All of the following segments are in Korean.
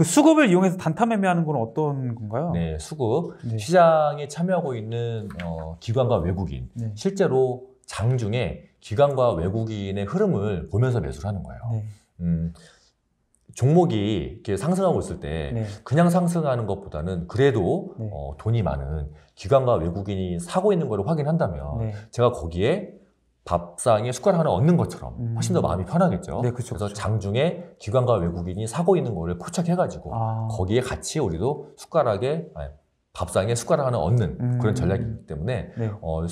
그 수급을 이용해서 단타 매매하는 건 어떤 건가요? 네, 수급 네. 시장에 참여하고 있는 어, 기관과 외국인 네. 실제로 장 중에 기관과 외국인의 흐름을 보면서 매수를 하는 거예요. 네. 음, 종목이 이렇게 상승하고 있을 때 네. 그냥 상승하는 것보다는 그래도 네. 어, 돈이 많은 기관과 외국인이 사고 있는 걸 확인한다면 네. 제가 거기에 밥상에 숟가락 하나 얹는 것처럼 음. 훨씬 더 마음이 편하겠죠. 네, 그쵸, 그래서 장중에 기관과 외국인이 사고 있는 거를 포착해가지고 아. 거기에 같이 우리도 숟가락에 아니, 밥상에 숟가락 하나 얹는 음. 그런 전략이기 때문에 네. 어,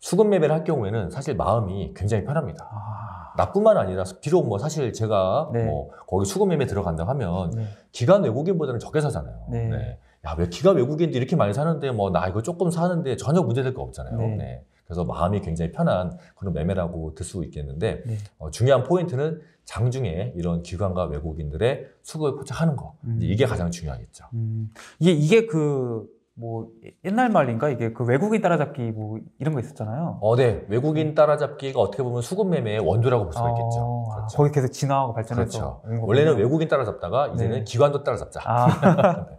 수급 매매를 할 경우에는 사실 마음이 굉장히 편합니다. 아. 나뿐만 아니라 비록 뭐 사실 제가 네. 뭐 거기 수급 매매 들어간다 하면 네. 기관 외국인보다는 적게 사잖아요. 네. 네. 야, 왜기관 외국인도 이렇게 많이 사는데 뭐 나 이거 조금 사는데 전혀 문제될 거 없잖아요. 네. 네. 그래서 마음이 굉장히 편한 그런 매매라고 들 수 있겠는데 네. 어, 중요한 포인트는 장중에 이런 기관과 외국인들의 수급을 포착하는 거 음. 이게 가장 중요하겠죠. 음. 이게 이게 그뭐 옛날 말인가 이게 그 외국인 따라잡기 뭐 이런 거 있었잖아요. 어, 네. 외국인 따라잡기가 어떻게 보면 수급 매매의 원조라고 볼 수가 있겠죠. 어, 아, 그렇죠. 거기 계속 진화하고 발전해서. 그렇죠. 원래는 외국인 따라잡다가 네. 이제는 네. 기관도 따라잡자. 아. 네.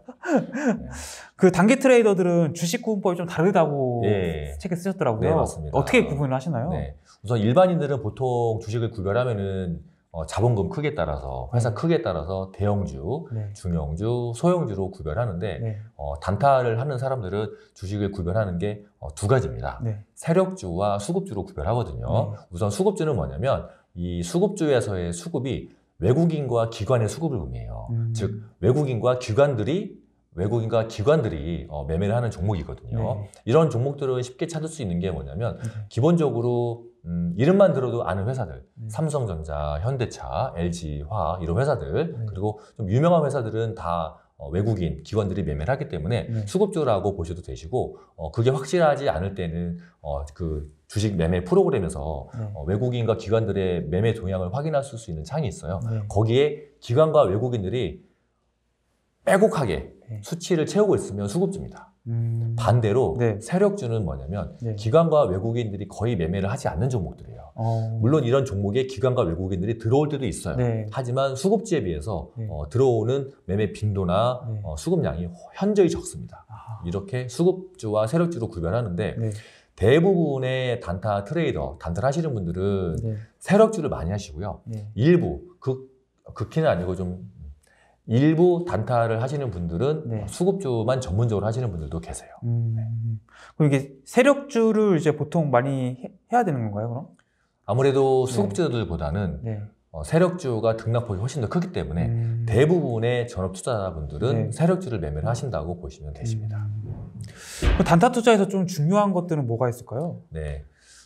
그 단기 트레이더들은 주식 구분법이 좀 다르다고 네. 책에 쓰셨더라고요. 네, 맞습니다. 어떻게 구분을 하시나요? 네. 우선 일반인들은 보통 주식을 구별하면은 어, 자본금 크기에 따라서 회사 네. 크기에 따라서 대형주, 네. 중형주, 소형주로 구별하는데 네. 어, 단타를 하는 사람들은 주식을 구별하는 게두 어, 가지입니다. 네. 세력주와 수급주로 구별하거든요. 네. 우선 수급주는 뭐냐면 이 수급주에서의 수급이 외국인과 기관의 수급을 의미해요. 음. 즉 외국인과 기관들이 외국인과 기관들이 어, 매매를 하는 종목이거든요. 네. 이런 종목들을 쉽게 찾을 수 있는 게 뭐냐면 기본적으로 음, 이름만 들어도 아는 회사들, 네. 삼성전자, 현대차, LG화학 이런 회사들 네. 그리고 좀 유명한 회사들은 다 어, 외국인 기관들이 매매를 하기 때문에 네. 수급주라고 보셔도 되시고 어, 그게 확실하지 않을 때는 어, 그 주식 매매 프로그램에서 네. 어, 외국인과 기관들의 매매 동향을 확인할 수 있는 창이 있어요. 네. 거기에 기관과 외국인들이 빼곡하게 네. 수치를 채우고 있으면 수급주입니다. 음... 반대로 네. 세력주는 뭐냐면 네. 기관과 외국인들이 거의 매매를 하지 않는 종목들이에요. 어... 물론 이런 종목에 기관과 외국인들이 들어올 때도 있어요. 네. 하지만 수급지에 비해서 네. 어, 들어오는 매매 빈도나 네. 어, 수급량이 현저히 적습니다. 아... 이렇게 수급주와 세력주로 구별하는데 네. 대부분의 단타 트레이더, 단타를 하시는 분들은 세력주를 많이 하시고요. 일부, 극, 극히는 아니고 좀 일부 단타를 하시는 분들은 네. 아, 수급주만 전문적으로 하시는 분들도 계세요. 음. 네. 그럼 이게 세력주를 이제 보통 많이 해, 해야 되는 건가요, 그럼? 아무래도 네. 수급주들보다는 네. 어, 세력주가 등락폭이 훨씬 더 크기 때문에 음. 대부분의 전업 투자자분들은 네. 세력주를 매매를 하신다고 보시면 되십니다. 음. 그 단타 투자에서 좀 중요한 것들은 뭐가 있을까요? 네.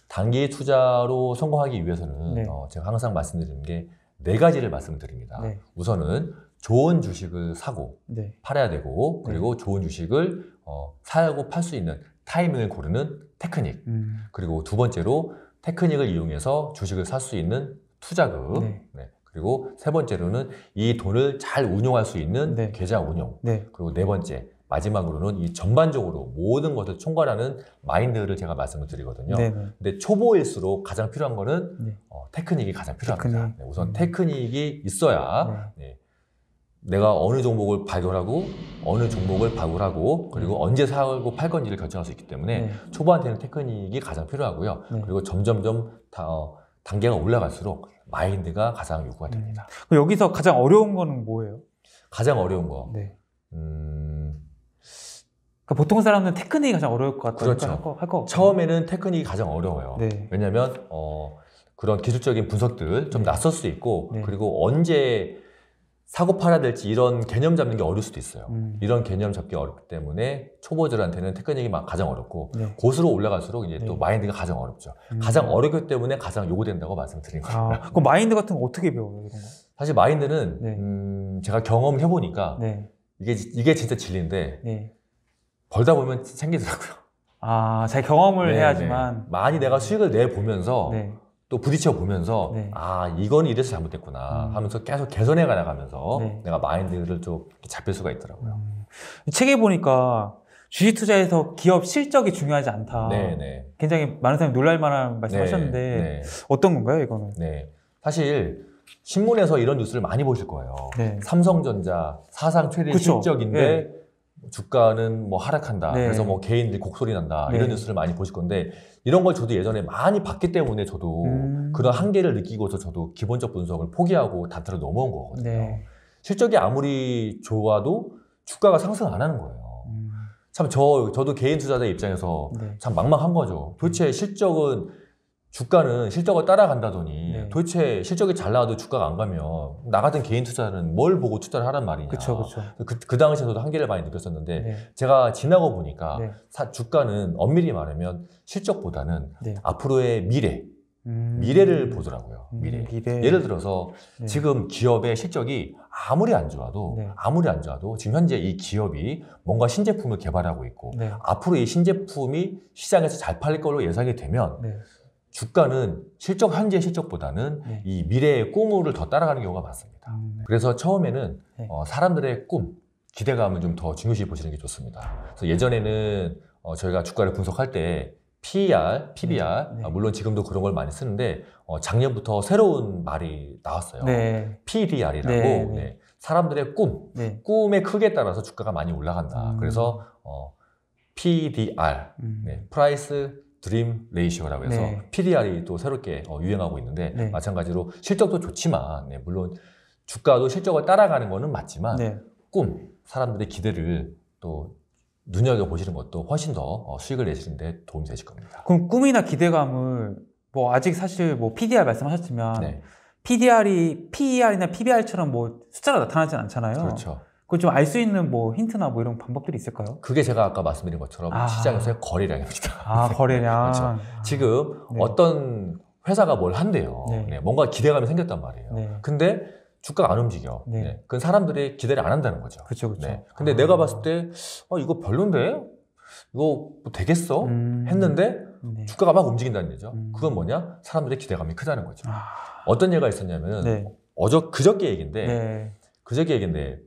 단기 투자로 성공하기 위해서는 어, 제가 항상 말씀드리는 게 네 가지를 말씀드립니다. 우선은 좋은 주식을 사고 네. 팔아야 되고 그리고 네. 좋은 주식을 어, 사고 팔 수 있는 타이밍을 고르는 테크닉 음. 그리고 두 번째로 테크닉을 이용해서 주식을 살 수 있는 투자금 네. 네. 그리고 세 번째로는 이 돈을 잘 운용할 수 있는 네. 계좌 운용 네. 그리고 네 번째 마지막으로는 이 전반적으로 모든 것을 총괄하는 마인드를 제가 말씀을 드리거든요. 네네. 근데 초보일수록 가장 필요한 거는 네. 어, 테크닉이 가장 필요합니다. 테크닉. 네, 우선 음. 테크닉이 있어야 네. 네 내가 어느 종목을 발굴하고 어느 종목을 발굴하고 그리고 언제 사고 팔 건지를 결정할 수 있기 때문에 네. 초보한테는 테크닉이 가장 필요하고요. 네. 그리고 점점점 다 어, 단계가 올라갈수록 마인드가 가장 요구가 음. 됩니다. 음. 여기서 가장 어려운 거는 뭐예요? 가장 어려운 거. 네. 음... 그러니까 보통 사람은 테크닉이 가장 어려울 것 같아요. 그렇죠. 할 거, 할거 처음에는 테크닉이 가장 어려워요. 네. 왜냐하면 어, 그런 기술적인 분석들 좀 네. 낯설 수 있고 네. 그리고 언제 사고 팔아야 될지 이런 개념 잡는 게 어려울 수도 있어요. 음. 이런 개념 잡기 어렵기 때문에 초보들한테는 테크닉이 막 가장 어렵고 네. 고수로 올라갈수록 이제 또 네. 마인드가 가장 어렵죠. 음. 가장 어렵기 때문에 가장 요구된다고 말씀드린 아, 거예요. 아, 그럼 마인드 같은 거 어떻게 배워요? 사실 마인드는 네. 음, 제가 경험을 해보니까 네. 이게 이게 진짜 진리인데 네. 벌다 보면 생기더라고요. 아, 제 경험을 네, 해야지만 많이 내가 수익을 내 보면서. 또 부딪혀 보면서 네. 아 이건 이래서 잘못됐구나 음. 하면서 계속 개선해 가나가면서 네. 내가 마인드를 좀 잡힐 수가 있더라고요. 음. 책에 보니까 주식 투자에서 기업 실적이 중요하지 않다. 네네. 네. 굉장히 많은 사람이 놀랄만한 말씀하셨는데 네, 네. 어떤 건가요 이거는? 네. 사실 신문에서 이런 뉴스를 많이 보실 거예요. 네. 삼성전자 사상 최대 그쵸? 실적인데 예. 주가는 뭐 하락한다. 네. 그래서 뭐 개인들 곡소리 난다. 네. 이런 뉴스를 많이 보실 건데 이런 걸 저도 예전에 많이 봤기 때문에 저도 음. 그런 한계를 느끼고서 저도 기본적 분석을 포기하고 단타로 넘어온 거거든요. 네. 실적이 아무리 좋아도 주가가 상승 안 하는 거예요. 음. 참저 저도 개인 투자자 입장에서 네. 참 막막한 거죠. 도대체 음. 실적은 주가는 실적을 따라간다더니 네. 도대체 실적이 잘 나와도 주가가 안 가면 나 같은 개인 투자는 뭘 보고 투자를 하란 말이냐. 그쵸, 그쵸. 그, 그, 그 당시에 도 한계를 많이 느꼈었는데 네. 제가 지나고 보니까 네. 사, 주가는 엄밀히 말하면 실적보다는 네. 앞으로의 미래, 음... 미래를 보더라고요. 음, 미래. 음, 미래. 예를 들어서 네. 지금 기업의 실적이 아무리 안 좋아도 네. 아무리 안 좋아도 지금 현재 이 기업이 뭔가 신제품을 개발하고 있고 앞으로 이 신제품이 시장에서 잘 팔릴 걸로 예상이 되면 주가는 실적 현재 실적보다는 네. 이 미래의 꿈을 더 따라가는 경우가 많습니다. 음. 네. 그래서 처음에는 네. 어, 사람들의 꿈 기대감을 좀 더 중요시 보시는 게 좋습니다. 그래서 예전에는 어, 저희가 주가를 분석할 때 PER, PBR 네, 네. 아, 물론 지금도 그런 걸 많이 쓰는데 어, 작년부터 새로운 말이 나왔어요. 네. PDR이라고 사람들의 꿈, 꿈의 크기에 따라서 주가가 많이 올라간다. 음. 그래서 어, PDR, 음. 네, p r i c 드림 레이시오라고 해서 네. PDR이 또 새롭게 어, 유행하고 있는데 네. 마찬가지로 실적도 좋지만 네, 물론 주가도 실적을 따라가는 거는 맞지만 네. 꿈 사람들의 기대를 또 눈여겨 보시는 것도 훨씬 더 어, 수익을 내시는데 도움이 되실 겁니다. 그럼 꿈이나 기대감을 뭐 아직 사실 뭐 PDR 말씀하셨지만 네. PDR이 PER이나 PBR처럼 뭐 숫자로 나타나진 않잖아요. 그렇죠. 그좀알수 있는 뭐 힌트나 뭐 이런 방법들이 있을까요? 그게 제가 아까 말씀드린 것처럼 아. 시장에서의 거래량입니다. 아, 네, 거래량. 그렇죠. 지금 네. 어떤 회사가 뭘 한대요. 네. 네, 뭔가 기대감이 생겼단 말이에요. 네. 근데 주가가 안 움직여. 네. 네. 그건 사람들이 기대를 안 한다는 거죠. 그렇죠, 그렇죠. 근데 아. 내가 봤을 때, 어, 이거 별론데? 이거 뭐 되겠어? 음. 했는데 네. 주가가 막 움직인다는 얘기죠. 음. 그건 뭐냐? 사람들의 기대감이 크다는 거죠. 아. 어떤 예가 있었냐면 네. 어저 그저께 얘기인데 네. 그저께 얘기인데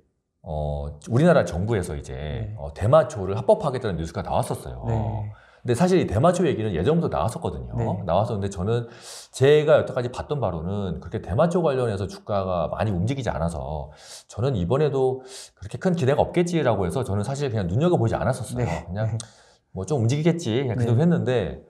어, 우리나라 정부에서 이제 네. 어, 대마초를 합법화하겠다는 뉴스가 나왔었어요. 네. 근데 사실 이 대마초 얘기는 예전부터 나왔었거든요. 네. 나왔었는데 저는 제가 여태까지 봤던 바로는 그렇게 대마초 관련해서 주가가 많이 움직이지 않아서 저는 이번에도 그렇게 큰 기대가 없겠지라고 해서 저는 사실 그냥 눈여겨보지 않았었어요. 네. 그냥 뭐 좀 움직이겠지 그냥 그 네. 정도 했는데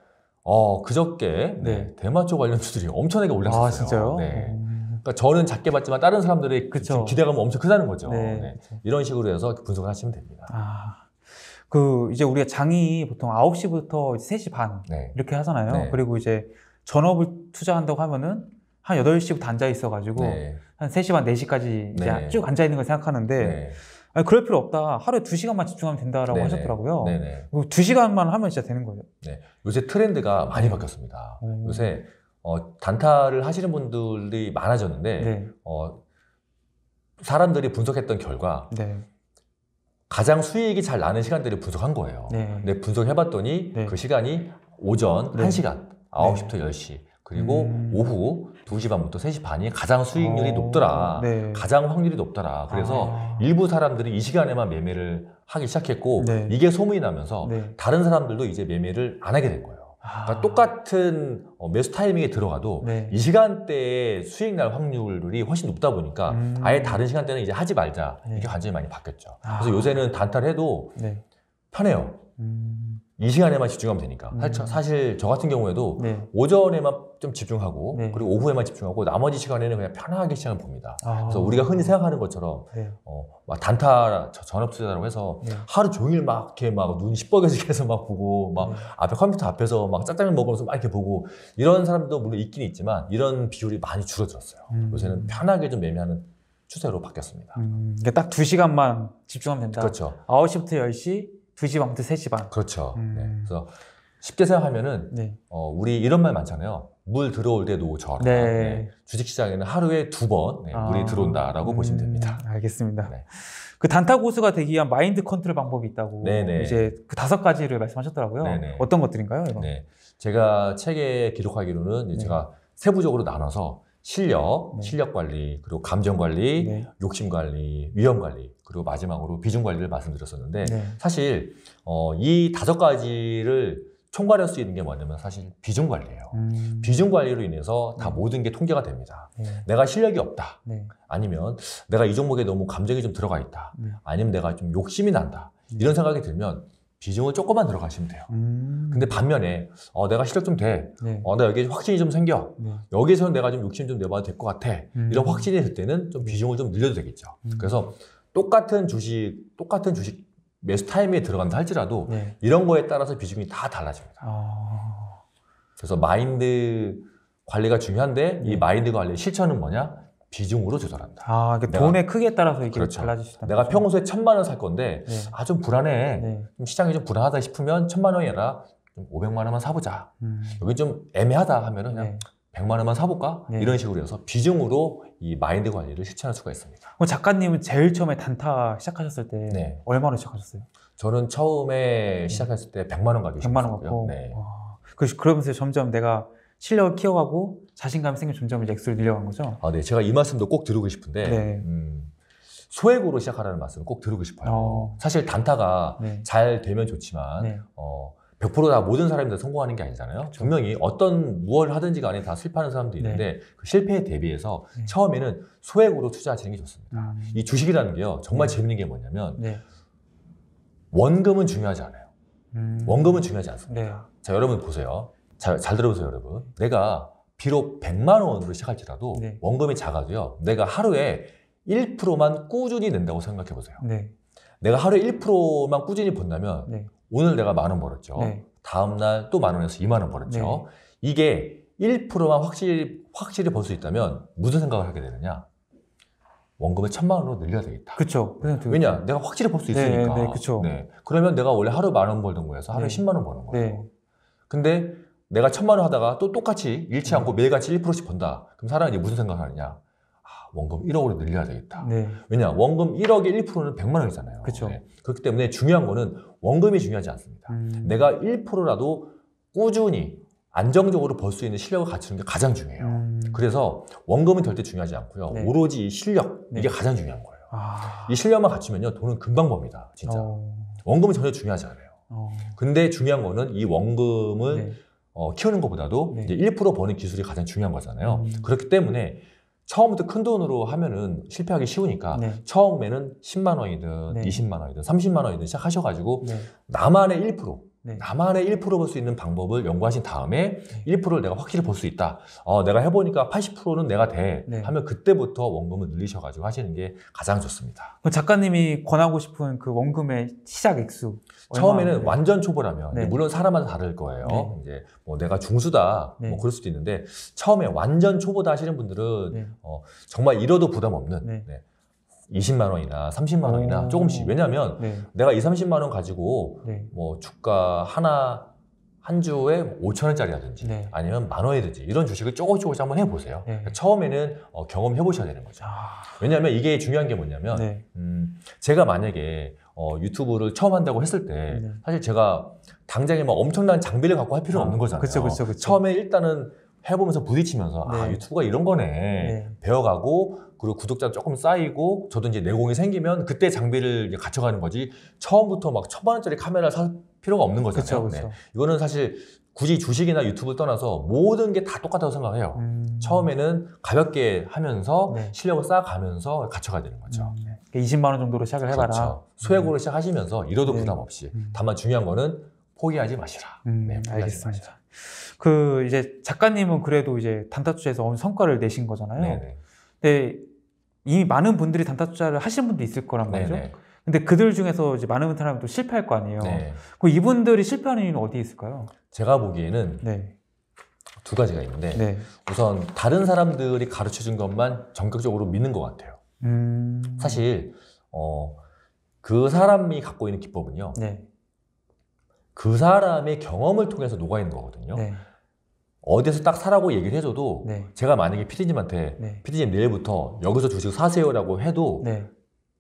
어, 그저께 네. 대마초 관련 주들이 엄청나게 올랐었어요. 아, 진짜요? 네. 음. 그러니까 저는 작게 봤지만 다른 사람들의 그 그쵸. 기대감은 엄청 크다는 거죠. 네. 네. 이런 식으로 해서 분석을 하시면 됩니다. 아, 그 이제 우리가 장이 보통 9시부터 3시 반 네. 이렇게 하잖아요. 네. 그리고 이제 전업을 투자한다고 하면은 한 8시부터 앉아 있어가지고 네. 한 3시 반, 4시까지 이제 쭉 앉아 있는 걸 생각하는데 아니, 그럴 필요 없다. 하루에 2시간만 집중하면 된다라고 네네. 하셨더라고요. 네네. 2시간만 하면 진짜 되는 거예요. 네. 요새 트렌드가 많이 바뀌었습니다. 오. 요새 어, 단타를 하시는 분들이 많아졌는데 네. 어, 사람들이 분석했던 결과 네. 가장 수익이 잘 나는 시간들을 분석한 거예요. 네. 근데 분석해봤더니 네. 그 시간이 오전 네. 1시간, 9시부터 네. 10시, 그리고 음. 오후 2시 반부터 3시 반이 가장 수익률이 오. 어. 높더라. 네. 가장 확률이 높더라. 그래서 아. 일부 사람들이 이 시간에만 매매를 하기 시작했고 네. 이게 소문이 나면서 네. 다른 사람들도 이제 매매를 안 하게 된 거예요. 그러니까 똑같은 어, 매수 타이밍에 들어가도 네. 이 시간대에 수익 날 확률이 훨씬 높다 보니까 음. 아예 다른 시간대는 이제 하지 말자 네. 이게 관점이 많이 바뀌었죠. 아. 그래서 요새는 단타를 해도 네. 편해요. 음. 이 시간에만 집중하면 되니까. 음. 그렇죠. 사실 저 같은 경우에도 네. 오전에만 좀 집중하고 네. 그리고 오후에만 집중하고 나머지 시간에는 그냥 편하게 시간을 봅니다. 아. 그래서 우리가 흔히 생각하는 것처럼 네. 어, 막 단타 전업 투자라고 해서 네. 하루 종일 막 이렇게 막눈 시뻘개지게 해서 막 보고 막 네. 앞에 컴퓨터 앞에서 막 짜장면 먹으면서 막 이렇게 보고 이런 사람도 물론 있긴 있지만 이런 비율이 많이 줄어들었어요. 음. 요새는 편하게 좀 매매하는 추세로 바뀌었습니다. 음. 그러니까 딱 두시간만 집중하면 된다. 그렇죠. 9시부터 10시 두시 반부터 3시 반. 그렇죠. 네. 음. 네. 그래서 쉽게 생각하면은 네. 어, 우리 이런 말 많잖아요. 물 들어올 때 노 저라. 네. 네. 주식시장에는 하루에 두번 네, 아. 물이 들어온다라고 음. 보시면 됩니다. 알겠습니다. 네. 그 단타 고수가 되기 위한 마인드 컨트롤 방법이 있다고 네네. 네. 이제 그 다섯 가지를 말씀하셨더라고요. 네네. 어떤 것들인가요? 이거? 네, 제가 책에 기록하기로는 제가 세부적으로 나눠서 실력, 네. 실력 관리, 그리고 감정 관리, 네. 욕심 관리, 위험 관리, 그리고 마지막으로 비중 관리를 말씀드렸었는데 네. 사실 어, 이 다섯 가지를 총괄할 수 있는 게 뭐냐면 사실 비중 관리예요. 음. 비중 관리로 인해서 다 음. 모든 게 통제가 됩니다. 네. 내가 실력이 없다. 네. 아니면 내가 이 종목에 너무 감정이 좀 들어가 있다. 네. 아니면 내가 좀 욕심이 난다. 이런 생각이 들면 비중을 조금만 들어가시면 돼요. 음. 근데 반면에 어, 내가 실력 좀 돼, 네. 어, 나 여기 확신이 좀 생겨, 네. 여기서는 내가 좀 욕심 좀 내봐도 될 것 같아 음. 이런 확신이 들 때는 좀 비중을 좀 늘려도 되겠죠. 음. 그래서 똑같은 주식, 똑같은 주식 매수 타임에 들어간다 할지라도 네. 이런 거에 따라서 비중이 다 달라집니다. 아... 그래서 마인드 관리가 중요한데 이 네. 마인드 관리 실천은 뭐냐? 비중으로 조절한다. 아, 그러니까 내가, 돈의 크기에 따라서 이게 그렇죠. 달라질 수 있다. 내가 평소에 천만 원 살 건데 네. 아좀 불안해. 네. 좀 시장이 좀 불안하다 싶으면 천만 원이 아니라 500만 원만 사보자. 음. 여기 좀 애매하다 하면은 그냥 네. 100만 원만 사볼까? 네. 이런 식으로 해서 비중으로 이 마인드 관리를 실천할 수가 있습니다. 작가님은 제일 처음에 단타 시작하셨을 때 네. 얼마로 시작하셨어요? 저는 처음에 네. 시작했을 때 100만 원 가지고 100만 원 갖고. 네. 와. 그러면서 점점 내가 실력을 키워가고 자신감이 생긴 점점 이제 액수를 늘려간 거죠. 아, 네. 제가 이 말씀도 꼭 드리고 싶은데 네. 음, 소액으로 시작하라는 말씀을 꼭 드리고 싶어요. 어. 사실 단타가 네. 잘 되면 좋지만 네. 어, 100%다 모든 사람이 다 성공하는 게 아니잖아요. 그렇죠. 분명히 어떤 무엇을 하든지 간에 다 실패하는 사람도 네. 있는데 네. 그 실패에 대비해서 네. 처음에는 소액으로 투자하시는 게 좋습니다. 아, 네. 이 주식이라는 게요, 정말 네. 재밌는 게 뭐냐면 네. 원금은 중요하지 않아요. 음... 원금은 중요하지 않습니다. 자, 여러분 보세요. 잘, 잘 들어보세요, 여러분. 내가 비록 100만 원으로 시작할지라도 네. 원금이 작아도요. 내가 하루에 1%만 꾸준히 낸다고 생각해 보세요. 네. 내가 하루에 1%만 꾸준히 번다면 네. 오늘 내가 만 원 벌었죠. 다음 날 또 만 원에서 2만 원 벌었죠. 네. 네. 이게 1%만 확실히 확실히 벌 수 있다면 무슨 생각을 하게 되느냐? 원금을 천만 원으로 늘려야 되겠다. 그렇죠. 왜냐, 내가 확실히 벌수 네, 있으니까. 네, 그렇죠. 그러면 내가 원래 하루 만 원 벌던 거에서 하루에 네. 10만 원 버는 거예요. 근데 내가 천만 원 하다가 또 똑같이 잃지 않고 음. 매일같이 1%씩 번다. 그럼 사람은 이제 무슨 생각을 하느냐? 아, 원금 1억으로 늘려야 되겠다. 네. 왜냐? 원금 1억에 1%는 100만 원이잖아요. 그렇죠. 네. 그렇기 때문에 중요한 거는 원금이 중요하지 않습니다. 음. 내가 1%라도 꾸준히 안정적으로 벌 수 있는 실력을 갖추는 게 가장 중요해요. 음. 그래서 원금은 절대 중요하지 않고요. 네. 오로지 실력 네. 이게 가장 중요한 거예요. 아. 이 실력만 갖추면요 돈은 금방 법니다. 진짜 어. 원금은 전혀 중요하지 않아요. 어. 근데 중요한 거는 이 원금은 네. 어, 키우는 것보다도 네. 이제 1% 버는 기술이 가장 중요한 거잖아요. 음. 그렇기 때문에 처음부터 큰 돈으로 하면은 실패하기 쉬우니까 네. 처음에는 10만 원이든 네. 20만 원이든 30만 원이든 시작하셔가지고 네. 나만의 1% 네. 나만의 1%볼 수 있는 방법을 연구하신 다음에 1%를 내가 확실히 볼 수 있다. 어, 내가 해보니까 80%는 내가 돼. 네. 하면 그때부터 원금을 늘리셔가지고 하시는 게 가장 좋습니다. 그 작가님이 권하고 싶은 그 원금의 시작 액수. 처음에는 완전 초보라면 네. 물론 사람마다 다를 거예요. 네. 이제 뭐 내가 중수다 뭐 네. 그럴 수도 있는데 처음에 완전 초보다 하시는 분들은 네. 어, 정말 잃어도 부담 없는. 네. 20만 원이나 30만 원이나 오. 조금씩 왜냐하면 네. 내가 2, 30만 원 가지고 네. 뭐 주가 하나 한 주에 5천 원짜리라든지 네. 아니면 만 원이든지 이런 주식을 조금 조금씩 한번 해보세요. 그 처음에는 어, 경험해 보셔야 되는 거죠. 아. 왜냐하면 이게 중요한 게 뭐냐면 네. 음, 제가 만약에 어, 유튜브를 처음 한다고 했을 때 네. 사실 제가 당장에 막 엄청난 장비를 갖고 할 필요는 아. 없는 거잖아요. 그쵸, 그쵸, 그쵸. 처음에 일단은 해보면서 부딪히면서 아, 네. 아 유튜브가 이런 거네 네. 배워가고 그리고 구독자 조금 쌓이고 저도 이제 내공이 생기면 그때 장비를 이제 갖춰가는 거지 처음부터 막 천만 원짜리 카메라를 살 필요가 없는 거잖아요. 그쵸, 그쵸. 네. 이거는 사실 굳이 주식이나 유튜브 떠나서 모든 게 다 똑같다고 생각해요. 음. 처음에는 가볍게 하면서 네. 실력을 쌓아가면서 갖춰가야 되는 거죠. 음. 20만 그러니까 원 정도로 시작을 해봐라. 그렇죠. 소액으로 음. 시작하시면서 이러도 네. 부담 없이 음. 다만 중요한 거는 포기하지 마시라. 음, 네, 포기하지 알겠습니다. 마시라. 그 이제 작가님은 그래도 이제 단타 투자에서 어느 성과를 내신 거잖아요. 네 근데 이미 많은 분들이 단타 투자를 하신 분도 있을 거란 말이죠. 네네. 근데 그들 중에서 이제 많은 사람이 또 실패할 거 아니에요. 네. 그 이분들이 실패하는 이유는 어디에 있을까요? 제가 보기에는 네. 두 가지가 있는데 네. 우선 다른 사람들이 가르쳐 준 것만 전격적으로 믿는 것 같아요. 음... 사실 어, 그 사람이 갖고 있는 기법은요. 네. 그 사람의 경험을 통해서 녹아 있는 거거든요. 네. 어디서 딱 사라고 얘기를 해줘도 네. 제가 만약에 피디님한테 네. 피디님 내일부터 여기서 주식 사세요라고 해도 네.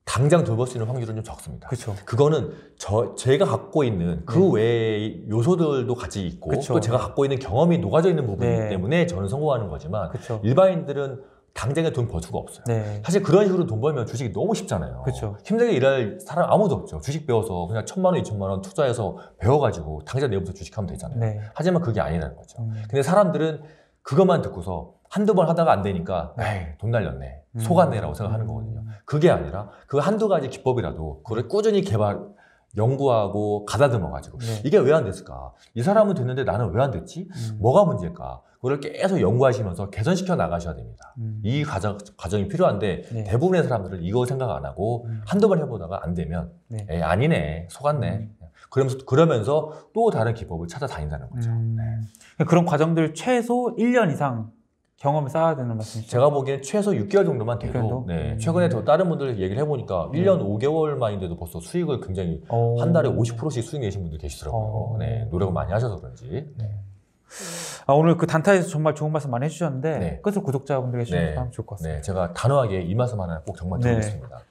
당장 돌볼 수 있는 확률은 좀 적습니다. 그쵸. 그거는 저 제가 갖고 있는 네. 그 외의 요소들도 같이 있고 그쵸. 또 제가 갖고 있는 경험이 녹아져 있는 부분이기 네. 때문에 저는 성공하는 거지만 그쵸. 일반인들은 당장에 돈 벌 수가 없어요. 네. 사실 그런 식으로 돈 벌면 주식이 너무 쉽잖아요. 그쵸. 힘들게 일할 사람 아무도 없죠. 주식 배워서 그냥 천만 원, 이천만 원 투자해서 배워가지고 당장 내일부터 주식하면 되잖아요. 네. 하지만 그게 아니라는 거죠. 음. 근데 사람들은 그것만 듣고서 한두 번 하다가 안 되니까 네. 에이, 돈 날렸네. 음. 속았네라고 생각하는 거거든요. 음. 그게 아니라 그 한두 가지 기법이라도 그걸 꾸준히 개발, 연구하고 가다듬어가지고 네. 이게 왜 안 됐을까? 이 사람은 됐는데 나는 왜 안 됐지? 음. 뭐가 문제일까? 그걸 계속 연구하시면서 개선시켜 나가셔야 됩니다. 음. 이 과정, 과정이 필요한데 네. 대부분의 사람들은 이거 생각 안 하고 음. 한두 번 해보다가 안 되면 네. 에이, 예, 아니네 속았네 음. 예. 그러면서, 그러면서 또 다른 기법을 찾아다닌다는 거죠. 음. 네. 그런 과정들 최소 1년 이상 경험을 쌓아야 되는 말씀이죠. 제가 보기엔 최소 6개월 정도만 돼도 네, 음. 최근에 더 다른 분들 얘기를 해보니까 음. 1년 5개월 만인데도 벌써 수익을 굉장히 오. 한 달에 50%씩 수익 내신 분들 계시더라고요. 네, 노력을 많이 하셔서 그런지. 네. 아, 오늘 그 단타에서 정말 좋은 말씀 많이 해주셨는데 네. 끝으로 구독자분들에게 주시면 네. 좋을 것 같습니다. 네, 제가 단호하게 이 말씀 하나 꼭 정말 드리겠습니다. 네.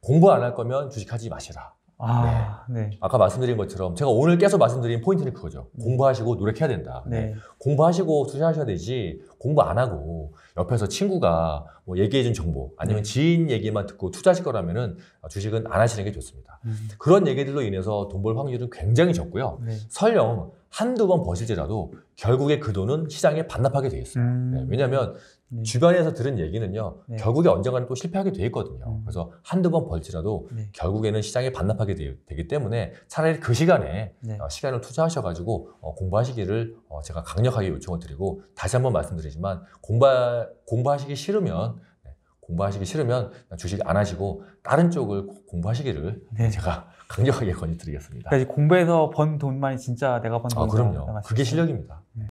공부 안 할 거면 주식하지 마시라. 아, 네. 네. 아까 말씀드린 것처럼 제가 오늘 계속 말씀드린 포인트는 그거죠. 공부하시고 노력해야 된다. 네. 공부하시고 투자하셔야 되지 공부 안 하고 옆에서 친구가 뭐 얘기해준 정보 아니면 네. 지인 얘기만 듣고 투자하실 거라면은 주식은 안 하시는 게 좋습니다. 음. 그런 얘기들로 인해서 돈 벌 확률은 굉장히 적고요. 네. 설령 한두 번 버실지라도 결국에 그 돈은 시장에 반납하게 돼 있어요. 음. 네, 왜냐하면 네. 주변에서 들은 얘기는요, 네. 결국에 언젠가는 또 실패하게 돼 있거든요. 음. 그래서 한두 번 벌지라도 네. 결국에는 시장에 반납하게 되, 기 때문에 차라리 그 시간에 네. 어, 시간을 투자하셔가지고 어, 공부하시기를 어, 제가 강력하게 요청을 드리고 다시 한번 말씀드리겠습니다. 말지만 공부 공부하시기 싫으면 네, 공부하시기 싫으면 주식 안 하시고 다른 쪽을 공부하시기를 네. 제가 강력하게 권유드리겠습니다. 그러니까 공부해서 번 돈만이 진짜 내가 번 아, 돈이다. 아, 그럼요. 그게 실력입니다. 네.